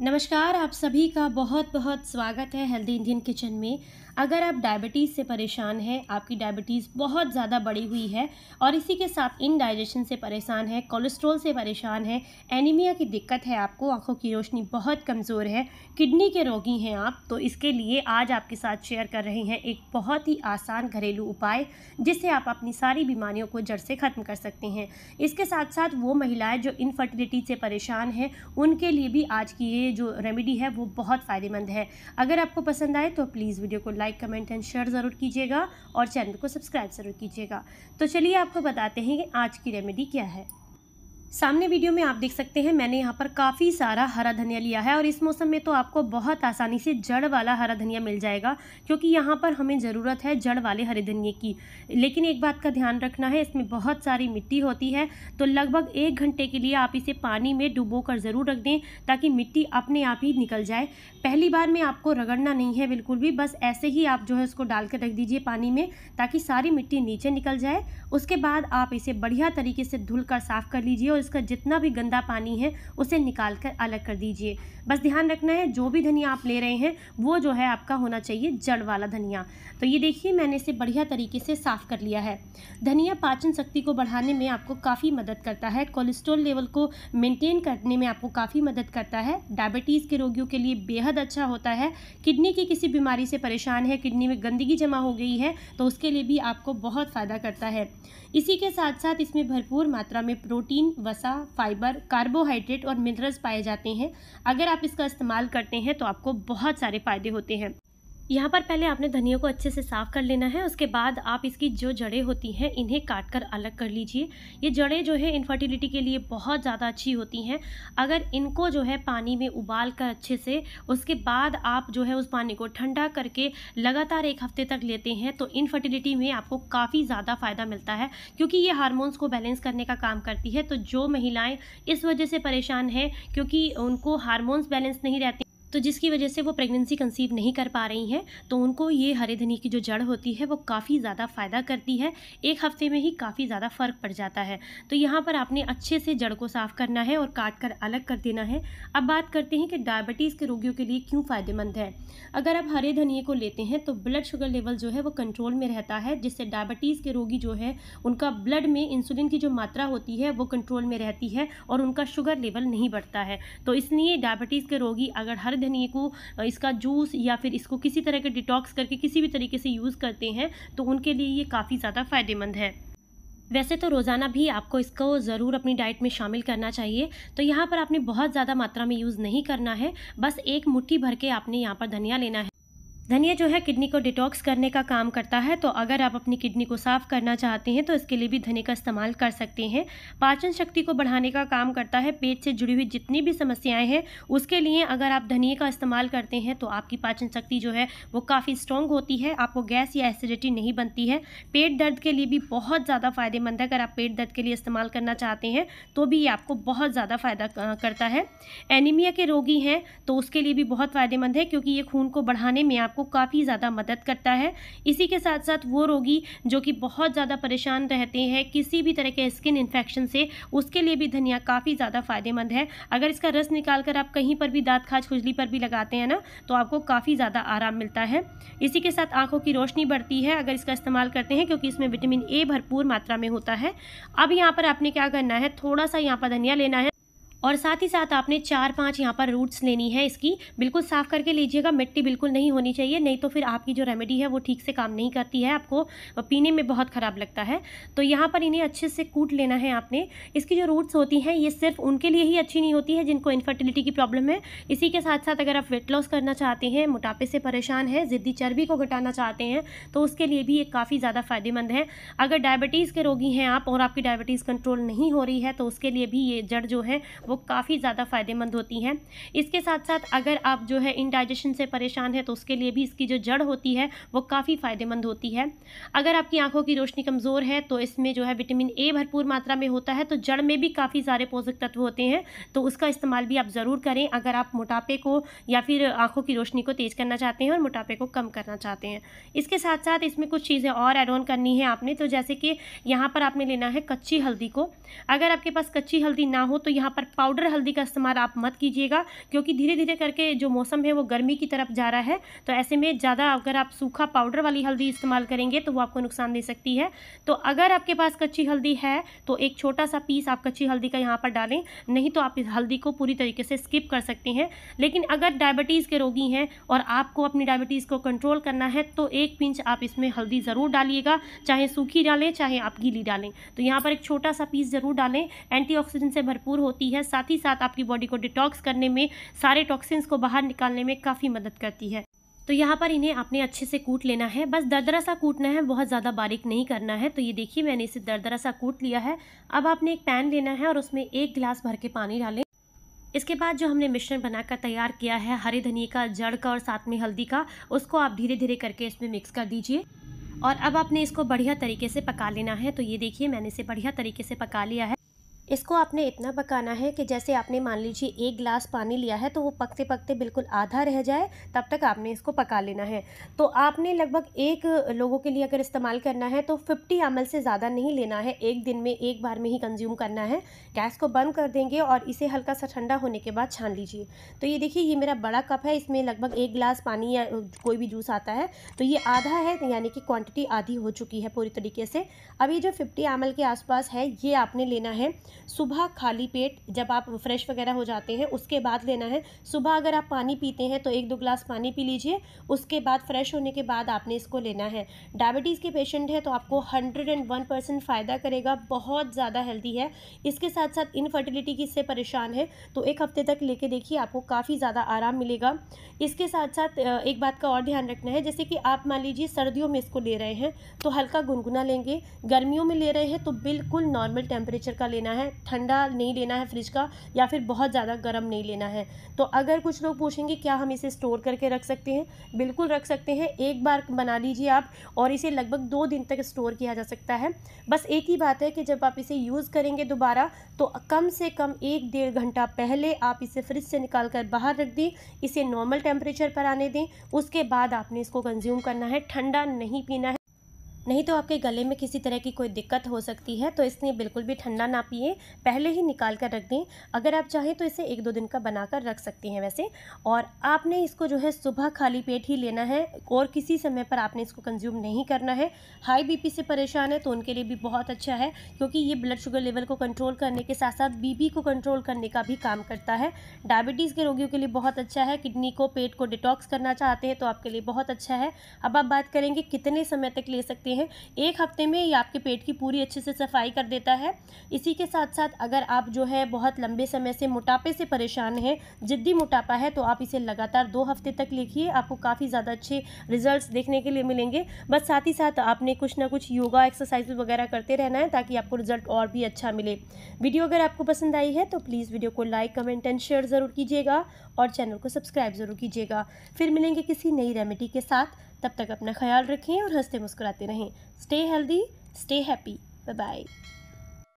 नमस्कार आप सभी का बहुत बहुत स्वागत है हेल्दी इंडियन किचन में अगर आप डायबिटीज़ से परेशान हैं आपकी डायबिटीज़ बहुत ज़्यादा बढ़ी हुई है और इसी के साथ इन डाइजेशन से परेशान है कोलेस्ट्रॉल से परेशान है एनीमिया की दिक्कत है आपको आंखों की रोशनी बहुत कमज़ोर है किडनी के रोगी हैं आप तो इसके लिए आज आपके साथ शेयर कर रहे हैं एक बहुत ही आसान घरेलू उपाय जिससे आप अपनी सारी बीमारियों को जड़ से ख़त्म कर सकते हैं इसके साथ साथ वो महिलाएँ जो इनफर्टिलिटी से परेशान हैं उनके लिए भी आज की ये जो रेमेडी है वो बहुत फ़ायदेमंद है अगर आपको पसंद आए तो प्लीज़ वीडियो को लाइक कमेंट एंड शेयर ज़रूर कीजिएगा और चैनल को सब्सक्राइब ज़रूर कीजिएगा तो चलिए आपको बताते हैं कि आज की रेमेडी क्या है सामने वीडियो में आप देख सकते हैं मैंने यहाँ पर काफ़ी सारा हरा धनिया लिया है और इस मौसम में तो आपको बहुत आसानी से जड़ वाला हरा धनिया मिल जाएगा क्योंकि यहाँ पर हमें ज़रूरत है जड़ वाले हरे धनिए की लेकिन एक बात का ध्यान रखना है इसमें बहुत सारी मिट्टी होती है तो लगभग एक घंटे के लिए आप इसे पानी में डुबो कर ज़रूर रख दें ताकि मिट्टी अपने आप ही निकल जाए पहली बार में आपको रगड़ना नहीं है बिल्कुल भी बस ऐसे ही आप जो है उसको डाल कर रख दीजिए पानी में ताकि सारी मिट्टी नीचे निकल जाए उसके बाद आप इसे बढ़िया तरीके से धुल कर साफ़ कर लीजिए और इसका जितना भी गंदा पानी है उसे निकाल कर अलग कर दीजिए बस ध्यान रखना है जो भी धनिया आप ले रहे हैं वो जो है आपका होना चाहिए जड़ वाला धनिया तो ये देखिए मैंने इसे बढ़िया तरीके से साफ़ कर लिया है धनिया पाचन शक्ति को बढ़ाने में आपको काफ़ी मदद करता है कोलेस्ट्रॉल लेवल को मेंटेन करने में आपको काफ़ी मदद करता है डायबिटीज़ के रोगियों के लिए बेहद अच्छा होता है किडनी की किसी बीमारी से परेशान है किडनी में गंदगी जमा हो गई है तो उसके लिए भी आपको बहुत फ़ायदा करता है इसी के साथ साथ इसमें भरपूर मात्रा में प्रोटीन व वसा फाइबर कार्बोहाइड्रेट और मिनरल्स पाए जाते हैं अगर आप इसका इस्तेमाल करते हैं तो आपको बहुत सारे फ़ायदे होते हैं यहाँ पर पहले आपने धनिया को अच्छे से साफ़ कर लेना है उसके बाद आप इसकी जो जड़ें होती हैं इन्हें काट कर अलग कर लीजिए ये जड़ें जो है इनफर्टिलिटी के लिए बहुत ज़्यादा अच्छी होती हैं अगर इनको जो है पानी में उबाल कर अच्छे से उसके बाद आप जो है उस पानी को ठंडा करके लगातार एक हफ्ते तक लेते हैं तो इनफर्टिलिटी में आपको काफ़ी ज़्यादा फ़ायदा मिलता है क्योंकि ये हारमोन्स को बैलेंस करने का काम करती है तो जो महिलाएँ इस वजह से परेशान हैं क्योंकि उनको हारमोन्स बैलेंस नहीं रहते तो जिसकी वजह से वो प्रेगनेंसी कंसीव नहीं कर पा रही हैं तो उनको ये हरे धनी की जो जड़ होती है वो काफ़ी ज़्यादा फ़ायदा करती है एक हफ्ते में ही काफ़ी ज़्यादा फ़र्क पड़ जाता है तो यहाँ पर आपने अच्छे से जड़ को साफ़ करना है और काट कर अलग कर देना है अब बात करते हैं कि डायबिटीज़ के रोगियों के लिए क्यों फ़ायदेमंद है अगर आप हरे धनिए को लेते हैं तो ब्लड शुगर लेवल जो है वो कंट्रोल में रहता है जिससे डायबिटीज़ के रोगी जो है उनका ब्लड में इंसुलिन की जो मात्रा होती है वो कंट्रोल में रहती है और उनका शुगर लेवल नहीं बढ़ता है तो इसलिए डायबिटीज़ के रोगी अगर हर धनिए को इसका जूस या फिर इसको किसी तरह के डिटॉक्स करके किसी भी तरीके से यूज़ करते हैं तो उनके लिए ये काफ़ी ज़्यादा फ़ायदेमंद है वैसे तो रोज़ाना भी आपको इसको ज़रूर अपनी डाइट में शामिल करना चाहिए तो यहाँ पर आपने बहुत ज़्यादा मात्रा में यूज़ नहीं करना है बस एक मुट्ठी भर के आपने यहाँ पर धनिया लेना है धनिया जो है किडनी को डिटॉक्स करने का काम करता है तो अगर आप अपनी किडनी को साफ करना चाहते हैं तो इसके लिए भी धनिया का इस्तेमाल कर सकते हैं पाचन शक्ति को बढ़ाने का काम करता है पेट से जुड़ी हुई जितनी भी समस्याएं हैं उसके लिए अगर आप धनिया का इस्तेमाल करते हैं तो आपकी पाचन शक्ति जो है वो काफ़ी स्ट्रॉन्ग होती है आपको गैस या एसिडिटी नहीं बनती है पेट दर्द के लिए भी बहुत ज़्यादा फ़ायदेमंद है अगर आप पेट दर्द के लिए इस्तेमाल करना चाहते हैं तो भी ये आपको बहुत ज़्यादा फ़ायदा करता है एनीमिया के रोगी हैं तो उसके लिए भी बहुत फ़ायदेमंद है क्योंकि ये खून को बढ़ाने में आप आपको काफ़ी ज़्यादा मदद करता है इसी के साथ साथ वो रोगी जो कि बहुत ज़्यादा परेशान रहते हैं किसी भी तरह के स्किन इन्फेक्शन से उसके लिए भी धनिया काफ़ी ज़्यादा फ़ायदेमंद है अगर इसका रस निकाल कर आप कहीं पर भी दाँत खाज खुजली पर भी लगाते हैं ना तो आपको काफ़ी ज़्यादा आराम मिलता है इसी के साथ आँखों की रोशनी बढ़ती है अगर इसका इस्तेमाल करते हैं क्योंकि इसमें विटामिन ए भरपूर मात्रा में होता है अब यहाँ पर आपने क्या करना है थोड़ा सा यहाँ पर धनिया लेना है और साथ ही साथ आपने चार पाँच यहाँ पर रूट्स लेनी है इसकी बिल्कुल साफ़ करके लीजिएगा मिट्टी बिल्कुल नहीं होनी चाहिए नहीं तो फिर आपकी जो रेमेडी है वो ठीक से काम नहीं करती है आपको पीने में बहुत ख़राब लगता है तो यहाँ पर इन्हें अच्छे से कूट लेना है आपने इसकी जो रूट्स होती हैं ये सिर्फ उनके लिए ही अच्छी नहीं होती है जिनको इन्फर्टिलिटी की प्रॉब्लम है इसी के साथ साथ अगर आप वेट लॉस करना चाहते हैं मोटापे से परेशान है ज़िद्दी चर्बी को घटाना चाहते हैं तो उसके लिए भी ये काफ़ी ज़्यादा फ़ायदेमंद है अगर डायबिटीज़ के रोगी हैं आप और आपकी डायबिटीज़ कंट्रोल नहीं हो रही है तो उसके लिए भी ये जड़ जो है वो काफ़ी ज़्यादा फ़ायदेमंद होती हैं इसके साथ साथ अगर आप जो है इनडाइजेशन से परेशान हैं तो उसके लिए भी इसकी जो जड़ होती है वो काफ़ी फ़ायदेमंद होती है अगर आपकी आंखों की रोशनी कमज़ोर है तो इसमें जो है विटामिन ए भरपूर मात्रा में होता है तो जड़ में भी काफ़ी सारे पोषक तत्व होते हैं तो उसका इस्तेमाल भी आप ज़रूर करें अगर आप मोटापे को या फिर आँखों की रोशनी को तेज़ करना चाहते हैं और मोटापे को कम करना चाहते हैं इसके साथ साथ इसमें कुछ चीज़ें और एड ऑन करनी है आपने तो जैसे कि यहाँ पर आपने लेना है कच्ची हल्दी को अगर आपके पास कच्ची हल्दी ना हो तो यहाँ पर पाउडर हल्दी का इस्तेमाल आप मत कीजिएगा क्योंकि धीरे धीरे करके जो मौसम है वो गर्मी की तरफ जा रहा है तो ऐसे में ज़्यादा अगर आप सूखा पाउडर वाली हल्दी इस्तेमाल करेंगे तो वो आपको नुकसान दे सकती है तो अगर आपके पास कच्ची हल्दी है तो एक छोटा सा पीस आप कच्ची हल्दी का यहाँ पर डालें नहीं तो आप इस हल्दी को पूरी तरीके से स्किप कर सकते हैं लेकिन अगर डायबिटीज़ के रोगी हैं और आपको अपनी डायबिटीज़ को कंट्रोल करना है तो एक पिंच आप इसमें हल्दी ज़रूर डालिएगा चाहे सूखी डालें चाहे आप गीली डालें तो यहाँ पर एक छोटा सा पीस ज़रूर डालें एंटी से भरपूर होती है साथ ही साथ आपकी बॉडी को डिटॉक्स करने में सारे टॉक्सिन्स को बाहर निकालने में काफ़ी मदद करती है तो यहाँ पर इन्हें आपने अच्छे से कूट लेना है बस दरदरा सा कूटना है बहुत ज़्यादा बारीक नहीं करना है तो ये देखिए मैंने इसे दरदरा सा कूट लिया है अब आपने एक पैन लेना है और उसमें एक गिलास भर के पानी डालें इसके बाद जो हमने मिश्रण बनाकर तैयार किया है हरे धनिया का जड़ का और साथ में हल्दी का उसको आप धीरे धीरे करके इसमें मिक्स कर दीजिए और अब आपने इसको बढ़िया तरीके से पका लेना है तो ये देखिए मैंने इसे बढ़िया तरीके से पका लिया है इसको आपने इतना पकाना है कि जैसे आपने मान लीजिए एक गिलास पानी लिया है तो वो पकते पकते बिल्कुल आधा रह जाए तब तक आपने इसको पका लेना है तो आपने लगभग एक लोगों के लिए अगर इस्तेमाल करना है तो 50 एम से ज़्यादा नहीं लेना है एक दिन में एक बार में ही कंज्यूम करना है गैस को बंद कर देंगे और इसे हल्का सा ठंडा होने के बाद छान लीजिए तो ये देखिए ये मेरा बड़ा कप है इसमें लगभग एक गिलास पानी या कोई भी जूस आता है तो ये आधा है यानी कि क्वान्टिटी आधी हो चुकी है पूरी तरीके से अब ये जो फिफ्टी एम के आसपास है ये आपने लेना है सुबह खाली पेट जब आप फ्रेश वगैरह हो जाते हैं उसके बाद लेना है सुबह अगर आप पानी पीते हैं तो एक दो ग्लास पानी पी लीजिए उसके बाद फ्रेश होने के बाद आपने इसको लेना है डायबिटीज़ के पेशेंट हैं तो आपको हंड्रेड एंड वन परसेंट फ़ायदा करेगा बहुत ज़्यादा हेल्दी है इसके साथ साथ इनफर्टिलिटी की इससे परेशान है तो एक हफ्ते तक लेके देखिए आपको काफ़ी ज़्यादा आराम मिलेगा इसके साथ साथ एक बात का और ध्यान रखना है जैसे कि आप मान लीजिए सर्दियों में इसको ले रहे हैं तो हल्का गुनगुना लेंगे गर्मियों में ले रहे हैं तो बिल्कुल नॉर्मल टेम्परेचर का लेना है ठंडा नहीं लेना है फ्रिज का या फिर बहुत ज़्यादा गर्म नहीं लेना है तो अगर कुछ लोग पूछेंगे क्या हम इसे स्टोर करके रख सकते हैं बिल्कुल रख सकते हैं एक बार बना लीजिए आप और इसे लगभग दो दिन तक स्टोर किया जा सकता है बस एक ही बात है कि जब आप इसे यूज़ करेंगे दोबारा तो कम से कम एक डेढ़ घंटा पहले आप इसे फ्रिज से निकाल कर बाहर रख दें इसे नॉर्मल टेम्परेचर पर आने दें उसके बाद आपने इसको कंज्यूम करना है ठंडा नहीं पीना है नहीं तो आपके गले में किसी तरह की कोई दिक्कत हो सकती है तो इसलिए बिल्कुल भी ठंडा ना पिए पहले ही निकाल कर रख दें अगर आप चाहें तो इसे एक दो दिन का बना कर रख सकती हैं वैसे और आपने इसको जो है सुबह खाली पेट ही लेना है और किसी समय पर आपने इसको कंज्यूम नहीं करना है हाई बी से परेशान है तो उनके लिए भी बहुत अच्छा है क्योंकि ये ब्लड शुगर लेवल को कंट्रोल करने के साथ साथ बी को कंट्रोल करने का भी काम करता है डायबिटीज़ के रोगियों के लिए बहुत अच्छा है किडनी को पेट को डिटॉक्स करना चाहते हैं तो आपके लिए बहुत अच्छा है अब आप बात करेंगे कितने समय तक ले सकते हैं हैं एक हफ्ते में ये आपके पेट की पूरी अच्छे से सफाई कर देता है इसी के साथ साथ अगर आप जो है बहुत लंबे समय से मोटापे से परेशान हैं ज़िद्दी मोटापा है तो आप इसे लगातार दो हफ्ते तक लिखिए आपको काफ़ी ज़्यादा अच्छे रिजल्ट देखने के लिए मिलेंगे बस साथ ही साथ आपने कुछ ना कुछ योगा एक्सरसाइज वगैरह करते रहना है ताकि आपको रिजल्ट और भी अच्छा मिले वीडियो अगर आपको पसंद आई है तो प्लीज़ वीडियो को लाइक कमेंट एंड शेयर ज़रूर कीजिएगा और चैनल को सब्सक्राइब ज़रूर कीजिएगा फिर मिलेंगे किसी नई रेमेडी के साथ तब तक अपना ख्याल रखें और हंसते मुस्कुराते रहें stay healthy stay happy bye bye